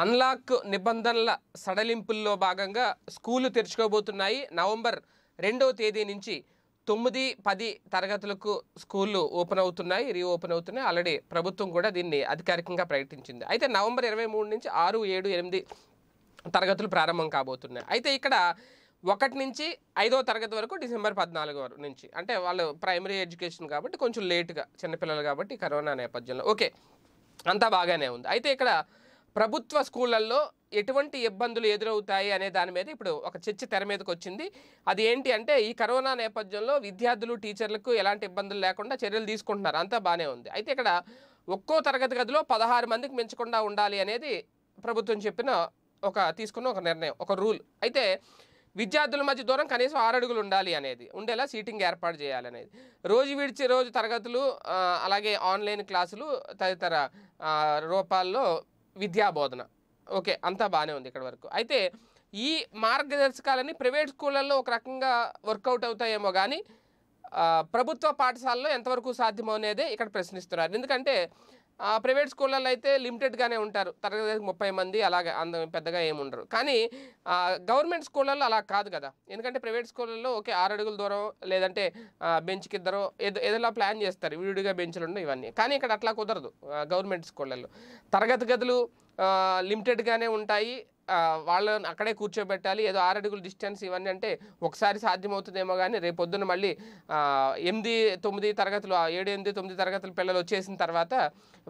unlock నిబంధనల సడలింపుల్లో భాగంగా స్కూళ్లు తెరుచుకోబోతున్నాయి November రెండవ తేదీ నుంచి తొమ్మిది పది తరగతులకు స్కూళ్ళు ఓపెన్ అవుతున్నాయి రీఓపెన్ అవుతున్నాయి ఆల్రెడీ ప్రభుత్వం కూడా దీన్ని అధికారికంగా ప్రకటించింది అయితే నవంబర్ ఇరవై మూడు నుంచి ఆరు ఏడు ఎనిమిది తరగతులు ప్రారంభం కాబోతున్నాయి అయితే ఇక్కడ ఒకటి నుంచి ఐదో తరగతి వరకు డిసెంబర్ పద్నాలుగు వరకు నుంచి అంటే వాళ్ళు ప్రైమరీ ఎడ్యుకేషన్ కాబట్టి కొంచెం లేటుగా చిన్నపిల్లలు కాబట్టి కరోనా నేపథ్యంలో ఓకే అంతా బాగానే ఉంది అయితే ఇక్కడ ప్రభుత్వ స్కూళ్ళల్లో ఎటువంటి ఇబ్బందులు ఎదురవుతాయి అనే దాని మీద ఇప్పుడు ఒక చర్చ తెర మీదకి వచ్చింది అది ఏంటి అంటే ఈ కరోనా నేపథ్యంలో విద్యార్థులు టీచర్లకు ఎలాంటి ఇబ్బందులు లేకుండా చర్యలు తీసుకుంటున్నారు అంతా బాగానే ఉంది అయితే ఇక్కడ ఒక్కో తరగతి గదిలో పదహారు మందికి మించకుండా ఉండాలి అనేది ప్రభుత్వం చెప్పిన ఒక తీసుకున్న ఒక నిర్ణయం ఒక రూల్ అయితే విద్యార్థుల మధ్య దూరం కనీసం ఆరు అడుగులు ఉండాలి అనేది ఉండేలా సీటింగ్ ఏర్పాటు చేయాలనేది రోజు విడిచి రోజు తరగతులు అలాగే ఆన్లైన్ క్లాసులు తదితర రూపాల్లో విద్యాబోధన ఓకే అంతా బాగానే ఉంది ఇక్కడ వరకు అయితే ఈ మార్గదర్శకాలని ప్రైవేట్ స్కూళ్ళల్లో ఒక రకంగా వర్కౌట్ అవుతాయేమో కానీ ప్రభుత్వ పాఠశాలలో ఎంతవరకు సాధ్యమో అనేదే ఇక్కడ ప్రశ్నిస్తున్నారు ఎందుకంటే ప్రైవేట్ స్కూళ్ళల్లో అయితే లిమిటెడ్గానే ఉంటారు తరగతి ముప్పై మంది అలాగే అంద పెద్దగా ఏమి ఉండరు కానీ గవర్నమెంట్ స్కూళ్ళల్లో అలా కాదు కదా ఎందుకంటే ప్రైవేట్ స్కూళ్ళల్లో ఓకే ఆరు అడుగుల దూరం లేదంటే బెంచ్కి ఇద్దరు ఏదో ఏదోలా ప్లాన్ చేస్తారు విడిగా బెంచ్లు ఉండవు ఇవన్నీ కానీ ఇక్కడ అట్లా కుదరదు గవర్నమెంట్ స్కూళ్ళల్లో తరగతి గదులు లిమిటెడ్గానే ఉంటాయి వాళ్ళని అక్కడే కూర్చోబెట్టాలి ఏదో ఆరడుగుల డిస్టెన్స్ ఇవన్నీ అంటే ఒకసారి సాధ్యమవుతుందేమో కానీ రేపు పొద్దున్న మళ్ళీ ఎనిమిది తొమ్మిది తరగతులు ఏడు ఎనిమిది తొమ్మిది తరగతుల పిల్లలు వచ్చేసిన తర్వాత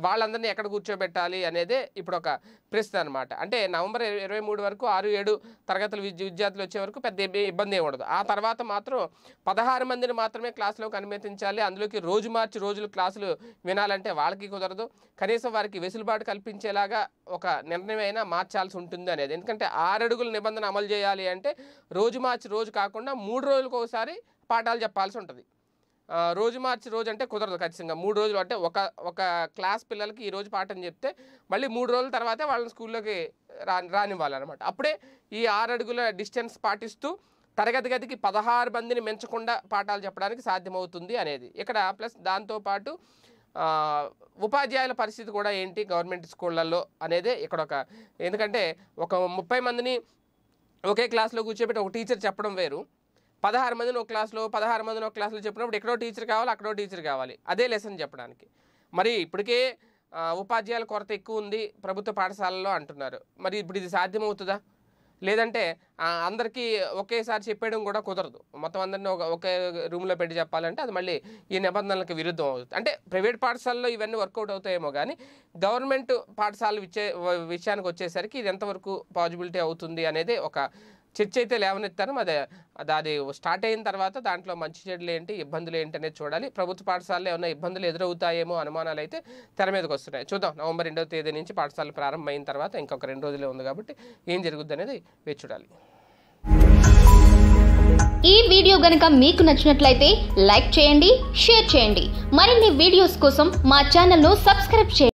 వాళ్ళందరినీ ఎక్కడ కూర్చోబెట్టాలి అనేది ఇప్పుడు ఒక ప్రశ్న అనమాట అంటే నవంబర్ ఇరవై మూడు వరకు ఆరు ఏడు తరగతుల విద్యార్థులు వచ్చే వరకు పెద్ద ఇబ్బంది ఏమి ఉండదు ఆ తర్వాత మాత్రం పదహారు మందిని మాత్రమే క్లాసులోకి అనుమతించాలి అందులోకి రోజు మార్చి రోజులు క్లాసులు వినాలంటే వాళ్ళకి కుదరదు కనీసం వారికి వెసులుబాటు కల్పించేలాగా ఒక నిర్ణయం అయినా మార్చాల్సి ఉంటుంది అనేది ఎందుకంటే ఆరు అడుగుల నిబంధన అమలు చేయాలి అంటే రోజు మార్చి రోజు కాకుండా మూడు రోజులకు ఒకసారి పాఠాలు చెప్పాల్సి ఉంటుంది రోజు మార్చి రోజు అంటే కుదరదు ఖచ్చితంగా మూడు రోజులు అంటే ఒక ఒక క్లాస్ పిల్లలకి ఈరోజు పాఠం చెప్తే మళ్ళీ మూడు రోజుల తర్వాతే వాళ్ళని స్కూల్లోకి రా రానివ్వాలన్నమాట అప్పుడే ఈ ఆరు అడుగుల డిస్టెన్స్ పాటిస్తూ తరగతి గదికి పదహారు మందిని మెంచకుండా పాఠాలు చెప్పడానికి సాధ్యమవుతుంది అనేది ఇక్కడ ప్లస్ దాంతోపాటు ఉపాధ్యాయుల పరిస్థితి కూడా ఏంటి గవర్నమెంట్ స్కూళ్ళల్లో అనేది ఇక్కడ ఒక ఎందుకంటే ఒక ముప్పై మందిని ఒకే క్లాస్లో కూర్చోబెట్టి ఒక టీచర్ చెప్పడం వేరు పదహారు మందిని ఒక క్లాస్లో పదహారు మందిని ఒక క్లాస్లో చెప్పినప్పుడు ఎక్కడో టీచర్ కావాలి అక్కడో టీచర్ కావాలి అదే లెసన్ చెప్పడానికి మరి ఇప్పటికే ఉపాధ్యాయుల కొరత ఎక్కువ ఉంది ప్రభుత్వ పాఠశాలలో అంటున్నారు మరి ఇప్పుడు ఇది సాధ్యమవుతుందా లేదంటే అందరికీ ఒకేసారి చెప్పేయడం కూడా కుదరదు మొత్తం అందరినీ ఒక ఒకే రూమ్లో పెట్టి చెప్పాలంటే అది మళ్ళీ ఈ నిబంధనలకు విరుద్ధం అవుతుంది అంటే ప్రైవేట్ పాఠశాలలో ఇవన్నీ వర్కౌట్ అవుతాయేమో కానీ గవర్నమెంట్ పాఠశాలలు విచే విషయానికి వచ్చేసరికి ఇది ఎంతవరకు పాజిబిలిటీ అవుతుంది అనేది ఒక చర్చ అయితే లేవనెత్తాను అది అది స్టార్ట్ అయిన తర్వాత దాంట్లో మంచి చెడులు ఏంటి ఇబ్బందులు ఏంటి అనేది చూడాలి ప్రభుత్వ పాఠశాలలో ఏమైనా ఇబ్బందులు ఎదురవుతాయేమో అనుమానాలు అయితే తెర మీదకి వస్తున్నాయి చూద్దాం నవంబర్ రెండవ తేదీ నుంచి పాఠశాలలు ప్రారంభమైన తర్వాత ఇంకొక రెండు రోజులే ఉంది కాబట్టి ఏం జరుగుద్ది అనేది వేచి చూడాలి ఈ వీడియో గనక మీకు నచ్చినట్లయితే లైక్ చేయండి షేర్ చేయండి మరిన్ని వీడియోస్ కోసం మా ఛానల్ను సబ్స్క్రైబ్ చేయండి